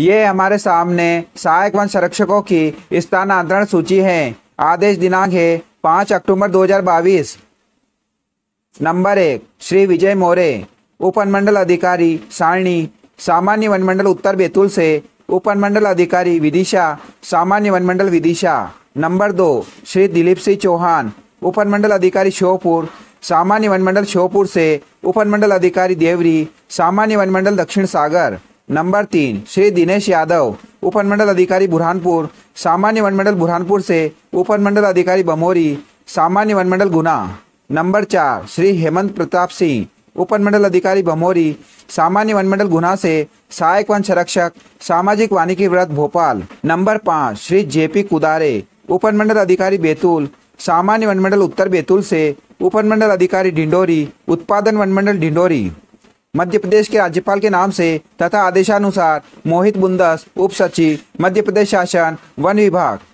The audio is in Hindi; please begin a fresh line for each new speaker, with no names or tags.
ये हमारे सामने सहायक वन संरक्षकों की स्थानांतरण सूची है आदेश दिनांक है पाँच अक्टूबर 2022 नंबर एक श्री विजय मोरे उपनमंडल अधिकारी सारणी सामान्य वनमंडल उत्तर बैतूल से उपनमंडल अधिकारी विदिशा सामान्य वनमंडल विदिशा नंबर दो श्री दिलीप सिंह चौहान उपनमंडल अधिकारी श्योपुर सामान्य वनमंडल श्योपुर से उपनमंडल अधिकारी देवरी सामान्य वनमंडल दक्षिण सागर नंबर तीन श्री दिनेश यादव उपमंडल अधिकारी बुरहानपुर सामान्य वनमंडल बुरहानपुर से उपमंडल अधिकारी बमोरी सामान्य वनमंडल गुना नंबर चार श्री हेमंत प्रताप सिंह उपमंडल अधिकारी बमोरी सामान्य वनमंडल गुना से सहायक वन संरक्षक सामाजिक वानिकी व्रत भोपाल नंबर पाँच श्री जेपी कुदारे उपमंडल अधिकारी बैतूल सामान्य वनमंडल उत्तर बैतूल से उपमंडल अधिकारी ढिंडोरी उत्पादन वनमंडल ढिंडोरी मध्य प्रदेश के राज्यपाल के नाम से तथा आदेशानुसार मोहित बुंदस उप सचिव मध्य प्रदेश शासन वन विभाग